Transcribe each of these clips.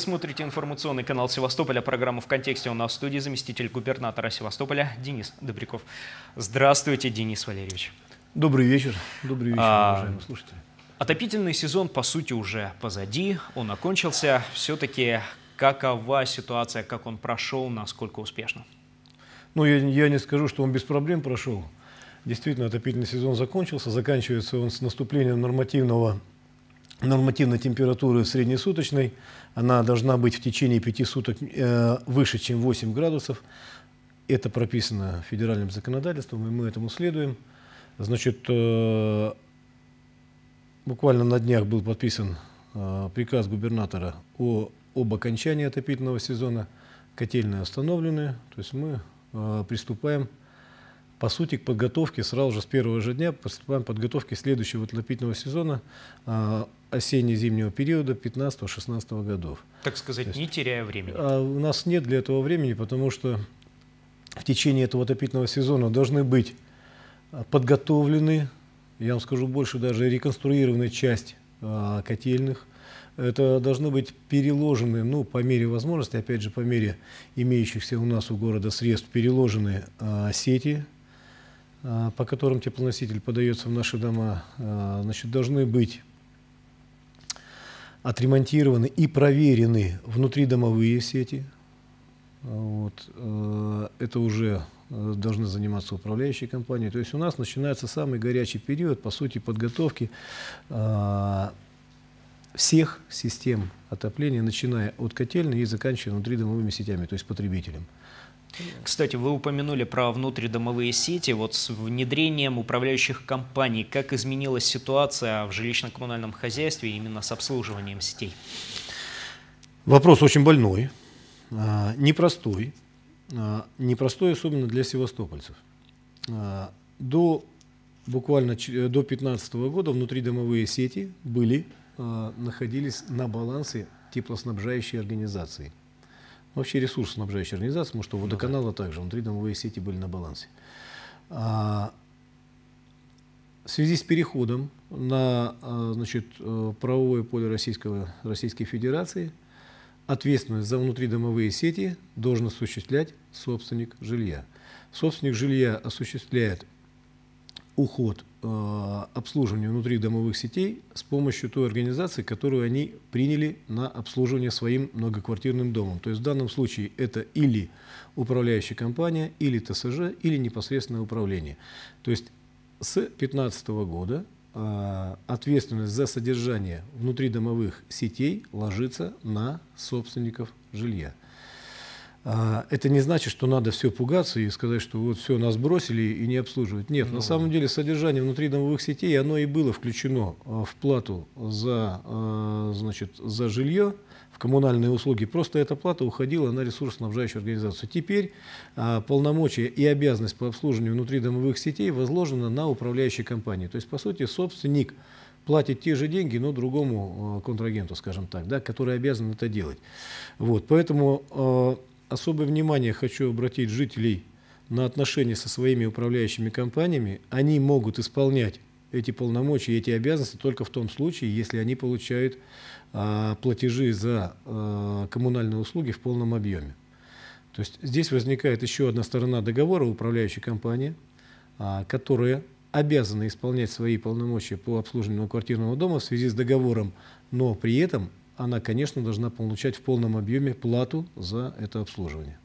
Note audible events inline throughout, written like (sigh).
смотрите информационный канал Севастополя. Программу «В контексте» у нас в студии заместитель губернатора Севастополя Денис Добряков. Здравствуйте, Денис Валерьевич. Добрый вечер. Добрый вечер, а... уважаемые слушатели. Отопительный сезон, по сути, уже позади, он окончился. Все-таки какова ситуация, как он прошел, насколько успешно? Ну, я, я не скажу, что он без проблем прошел. Действительно, отопительный сезон закончился. Заканчивается он с наступлением нормативного нормативной температуры среднесуточной. Она должна быть в течение пяти суток э, выше, чем 8 градусов. Это прописано федеральным законодательством, и мы этому следуем. Значит, э, буквально на днях был подписан э, приказ губернатора о, об окончании отопительного сезона. Котельные остановлены, то есть мы приступаем к по сути, к подготовке сразу же с первого же дня приступаем к подготовке следующего отопительного сезона а, осенне-зимнего периода 15-16 годов. Так сказать, есть, не теряя времени. А у нас нет для этого времени, потому что в течение этого отопительного сезона должны быть а, подготовлены, я вам скажу больше, даже реконструированная часть а, котельных, это должны быть переложены, ну, по мере возможности, опять же, по мере имеющихся у нас у города средств, переложены а, сети а, по которым теплоноситель подается в наши дома, а, значит, должны быть отремонтированы и проверены внутридомовые сети. А, вот. Это уже должны заниматься управляющие компании. То есть у нас начинается самый горячий период, по сути, подготовки всех систем отопления, начиная от котельной и заканчивая внутридомовыми сетями, то есть потребителем. Кстати, вы упомянули про внутридомовые сети. Вот с внедрением управляющих компаний, как изменилась ситуация в жилищно-коммунальном хозяйстве именно с обслуживанием сетей? Вопрос очень больной, а, непростой. А, непростой, особенно для севастопольцев. А, до буквально э, до 2015 года внутридомовые сети были, находились на балансе теплоснабжающей организации – вообще ресурсоснабжающая организации, потому что ну водоканала также, внутри домовые сети были на балансе. А, в связи с переходом на а, значит, э, правовое поле Российского, Российской Федерации ответственность за внутридомовые сети должен осуществлять собственник жилья. Собственник жилья осуществляет уход э, обслуживания внутри домовых сетей с помощью той организации, которую они приняли на обслуживание своим многоквартирным домом. То есть в данном случае это или управляющая компания, или ТСЖ, или непосредственное управление. То есть с 2015 года э, ответственность за содержание внутри домовых сетей ложится на собственников жилья. А, это не значит, что надо все пугаться и сказать, что вот все, нас бросили и не обслуживают. Нет, ну, на самом деле содержание внутри домовых сетей, оно и было включено а, в плату за, а, значит, за жилье, в коммунальные услуги. Просто эта плата уходила на ресурсоснабжающую организацию. Теперь полномочия и обязанность по обслуживанию внутри домовых сетей возложена на управляющие компании. То есть, по сути, собственник платит те же деньги, но другому контрагенту, скажем так, да, который обязан это делать. Вот, поэтому особое внимание хочу обратить жителей на отношения со своими управляющими компаниями. Они могут исполнять эти полномочия, эти обязанности только в том случае, если они получают а, платежи за а, коммунальные услуги в полном объеме. То есть здесь возникает еще одна сторона договора управляющей компании, а, которая обязана исполнять свои полномочия по обслуживанию квартирного дома в связи с договором, но при этом она, конечно, должна получать в полном объеме плату за это обслуживание.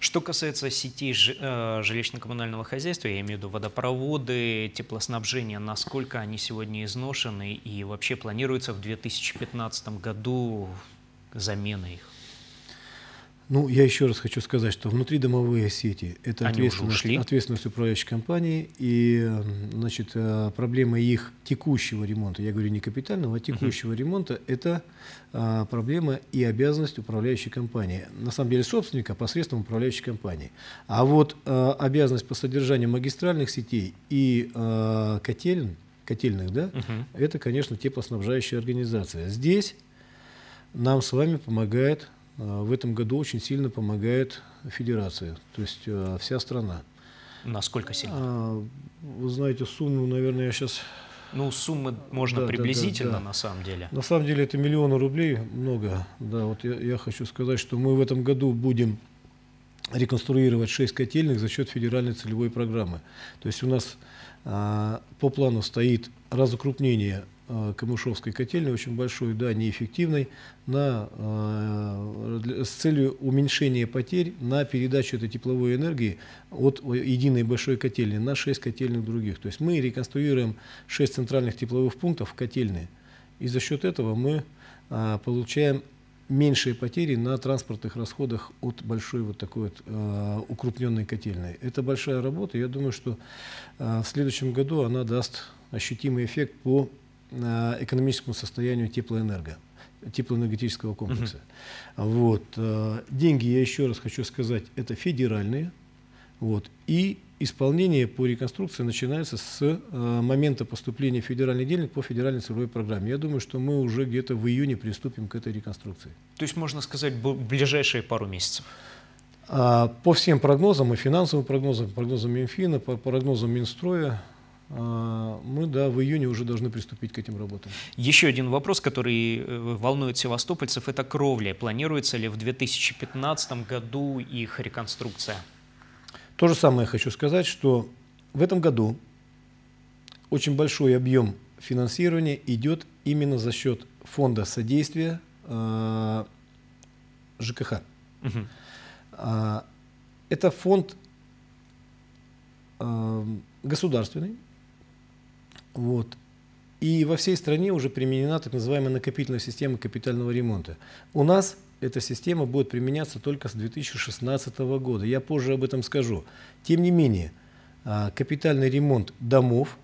Что касается сетей э, жилищно-коммунального хозяйства, я имею в виду водопроводы, теплоснабжение, насколько они сегодня изношены и вообще планируется в 2015 году замена их? Ну, я еще раз хочу сказать, что внутридомовые сети – это ответственность, ответственность управляющей компании, и значит, э, проблема их текущего ремонта, я говорю не капитального, а текущего угу. ремонта – это а, проблема и обязанность управляющей компании. На самом деле собственника посредством управляющей компании. А вот э, обязанность по содержанию магистральных сетей и а, котельн, котельных, да, угу. это, конечно, теплоснабжающая организация. Здесь нам с вами помогает Э, в этом году очень сильно помогает федерация, то есть э, вся страна. Насколько сильно? А, вы знаете, сумму, наверное, я сейчас... Ну, суммы можно да, приблизительно, да, да, да. на самом деле. На самом деле это миллионы рублей, много. Да, вот я, я хочу сказать, что мы в этом году будем реконструировать 6 котельных за счет федеральной целевой программы. То есть у нас а, по плану стоит разукрупнение Э, Камышовской котельной, очень большой, да, неэффективной, на, э, с целью уменьшения потерь на передачу этой тепловой энергии от э, единой большой котельной на 6 котельных других. То есть мы реконструируем 6 центральных тепловых пунктов котельные, и за счет этого мы получаем меньшие потери на транспортных расходах от большой вот такой вот э, укрупненной котельной. Это большая работа. Я думаю, что э, в следующем году она даст ощутимый эффект по Э, экономическому состоянию теплоэнерго теплоэнергетического комплекса. Угу. Вот. Э, деньги, я еще раз хочу сказать, это федеральные. Вот. И исполнение по реконструкции начинается с э, момента поступления в денег по федеральной целевой программе. Я думаю, что мы уже где-то в июне приступим к этой реконструкции. То есть, можно сказать, ближайшие пару месяцев? А, по всем прогнозам, и финансовым прогнозам, прогнозам Минфина, по прогнозам Минстроя, а, мы да, в июне уже должны приступить к этим работам. Еще один вопрос, который э, волнует севастопольцев, это кровли. Планируется ли в 2015 году их реконструкция? То же самое хочу сказать, что в этом году очень большой объем финансирования идет именно за счет фонда содействия э, а, ЖКХ. Угу. А, это фонд э, государственный, вот. И во всей стране уже применена так называемая накопительная система капитального ремонта. У нас эта система будет применяться только с 2016 года. Я позже об этом скажу. Тем не менее, а, капитальный ремонт домов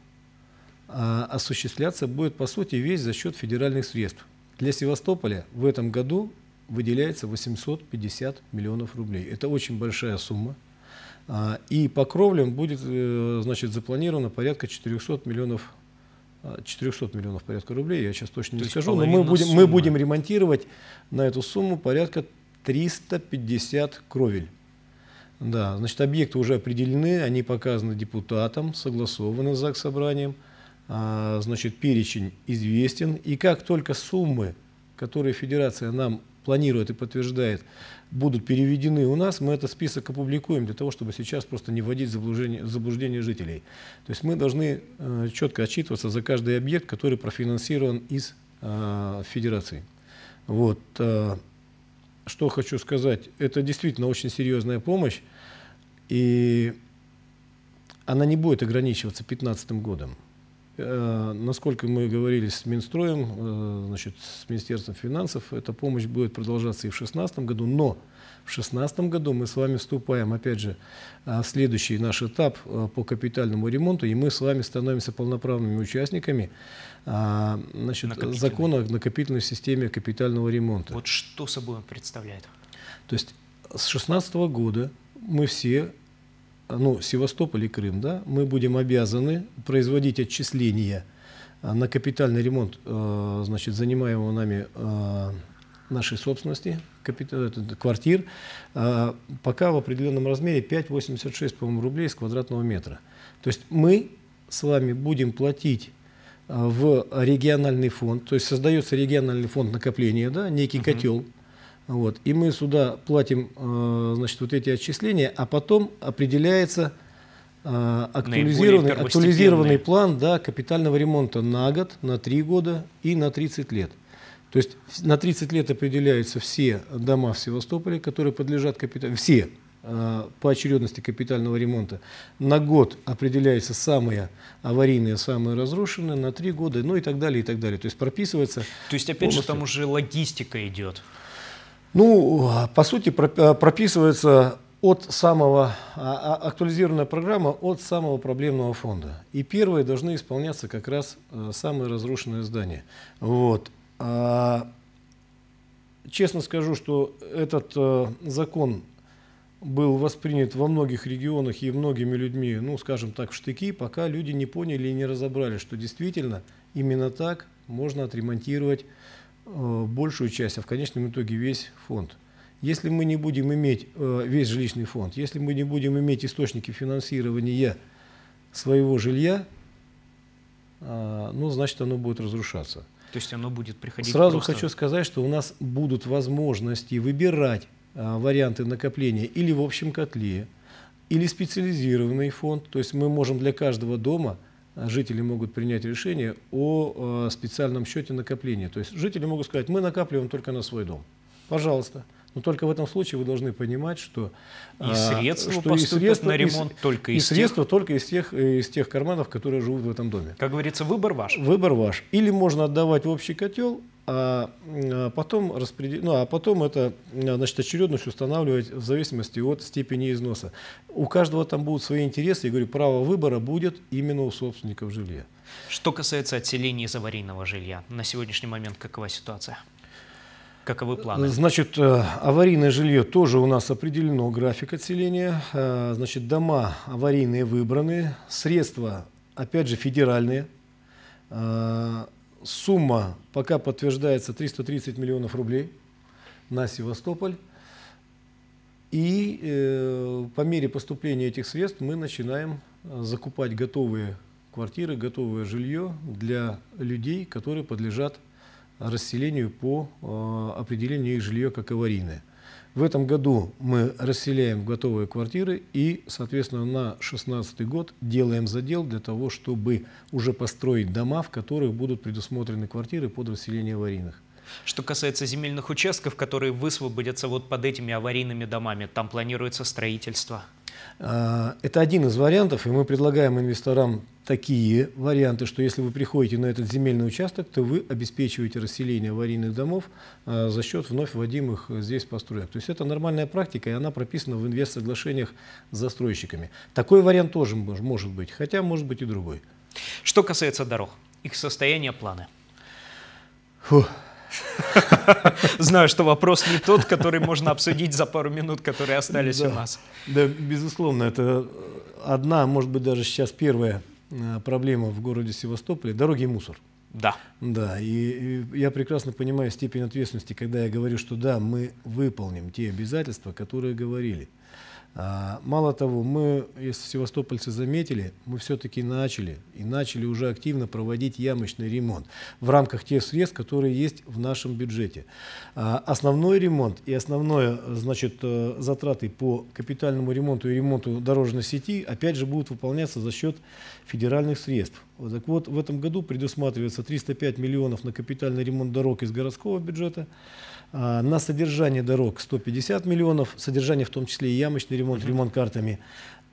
а, осуществляться будет, по сути, весь за счет федеральных средств. Для Севастополя в этом году выделяется 850 миллионов рублей. Это очень большая сумма. А, и по кровлям будет э, значит, запланировано порядка 400 миллионов 400 а, миллионов порядка рублей, я сейчас точно То не скажу, но мы будем, мы будем ремонтировать на эту сумму порядка 350 кровель. Да, значит, объекты уже определены, они показаны депутатам, согласованы с ЗАГС собранием, а, значит, перечень известен. И как только суммы, которые Федерация нам планирует и подтверждает, будут переведены у нас, мы этот список опубликуем для того, чтобы сейчас просто не вводить в заблуждение, заблуждение жителей. То есть мы должны э, четко отчитываться за каждый объект, который профинансирован из э, федерации. Вот. Э, что хочу сказать, это действительно очень серьезная помощь, и она не будет ограничиваться 2015 годом. Э, насколько мы говорили с Минстроем, э, значит, с Министерством финансов, эта помощь будет продолжаться и в 2016 году, но в 2016 году мы с вами вступаем, опять же, а, в следующий наш этап э, по капитальному ремонту, и мы с вами становимся полноправными участниками а, значит, закона о накопительной системе капитального ремонта. Вот что собой он представляет? То есть с 2016 года мы все ну, Севастополь и Крым, да, мы будем обязаны производить отчисления а, на капитальный ремонт, э, значит, занимаемого нами э, нашей собственности, э, квартир, а, пока в определенном размере 5,86, по-моему, рублей с квадратного метра. То есть мы с вами будем платить а, в региональный фонд, то есть создается региональный фонд накопления, да, некий uh-huh. котел, вот. И мы сюда платим э, значит, вот эти отчисления, а потом определяется э, актуализированный, актуализированный план да, капитального ремонта на год, на 3 года и на 30 лет. То есть на 30 лет определяются все дома в Севастополе, которые подлежат капитальному, все э, по очередности капитального ремонта. На год определяются самые аварийные, самые разрушенные, на три года, ну и так далее, и так далее. То есть прописывается... То есть опять полностью. же там уже логистика идет. Ну, по сути, э, прописывается от самого, а, а, актуализированная программа от самого проблемного фонда. И первые должны исполняться как раз э, самые разрушенные здания. Вот. А, честно скажу, что этот э, закон был воспринят во многих регионах и многими людьми, ну, скажем так, в штыки, пока люди не поняли и не разобрали, что действительно именно так можно отремонтировать Э, большую часть, а в конечном итоге весь фонд. Если мы не будем иметь э, весь жилищный фонд, если мы не будем иметь источники финансирования своего жилья, э, ну, значит, оно будет разрушаться. То есть оно будет приходить Сразу просто... хочу сказать, что у нас будут возможности выбирать варианты накопления или в общем котле, или специализированный фонд. То есть мы можем для каждого дома – жители могут принять решение о э, специальном счете накопления. То есть жители могут сказать, мы накапливаем только на свой дом. Пожалуйста. Но только в этом случае вы должны понимать, что и э, средства, что и средства на ремонт и, только из и средства тех... только из тех из тех карманов, которые живут в этом доме. Как говорится, выбор ваш. Выбор ваш. Или можно отдавать в общий котел, а, а потом, распредел... ну, а потом это а, значит, очередность устанавливать в зависимости от степени износа. У каждого там будут свои интересы, я говорю, право выбора будет именно у собственников жилья. Что касается отселения из аварийного жилья, на сегодняшний момент какова ситуация? Каковы планы? Э, значит, э, аварийное жилье тоже у нас определено график отселения. Э, значит, дома аварийные выбраны, средства, опять же, федеральные сумма пока подтверждается 330 миллионов рублей на Севастополь. И э, по мере поступления этих средств мы начинаем э, закупать готовые квартиры, готовое жилье для людей, которые подлежат расселению по э, определению их жилье как аварийное. В этом году мы расселяем готовые квартиры и, соответственно, на 2016 год делаем задел для того, чтобы уже построить дома, в которых будут предусмотрены квартиры под расселение аварийных. Что касается земельных участков, которые высвободятся вот под этими аварийными домами, там планируется строительство? А, это один из вариантов, и мы предлагаем инвесторам такие варианты, что если вы приходите на этот земельный участок, то вы обеспечиваете расселение аварийных домов а, за счет вновь вводимых здесь построек. То есть это нормальная практика, и она прописана в инвестсоглашениях с застройщиками. Такой вариант тоже может быть, хотя может быть и другой. Что касается дорог, их состояние, планы. Фух. (laughs) Знаю, что вопрос не тот, который можно обсудить за пару минут, которые остались да, у нас. Да, безусловно, это одна, может быть, даже сейчас первая э, проблема в городе Севастополе – дороги и мусор. Да. Да, и, и я прекрасно понимаю степень ответственности, когда я говорю, что да, мы выполним те обязательства, которые говорили. А, мало того, мы, если севастопольцы заметили, мы все-таки начали, и начали уже активно проводить ямочный ремонт в рамках тех средств, которые есть в нашем бюджете. А, основной ремонт и основное, значит, э, затраты по капитальному ремонту и ремонту дорожной сети, опять же, будут выполняться за счет федеральных средств. Вот, так вот, в этом году предусматривается 305 миллионов на капитальный ремонт дорог из городского бюджета, а, на содержание дорог 150 миллионов, содержание в том числе и ямочный ремонт, ремонт картами.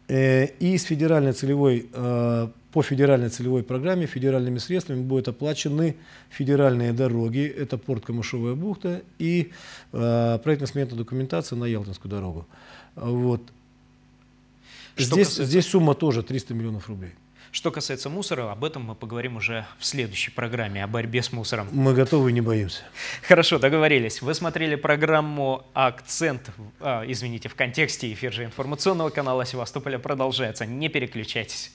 Э, и с федеральной целевой, э, по федеральной целевой программе федеральными средствами будут оплачены федеральные дороги, это порт Камышовая бухта и э, проектно-сметная документация на Ялтинскую дорогу. Вот. здесь, касается... здесь сумма тоже 300 миллионов рублей. Что касается мусора, об этом мы поговорим уже в следующей программе о борьбе с мусором. Мы готовы, не боимся. Хорошо, договорились. Вы смотрели программу «Акцент», а, извините, в контексте эфира же информационного канала Севастополя продолжается. Не переключайтесь.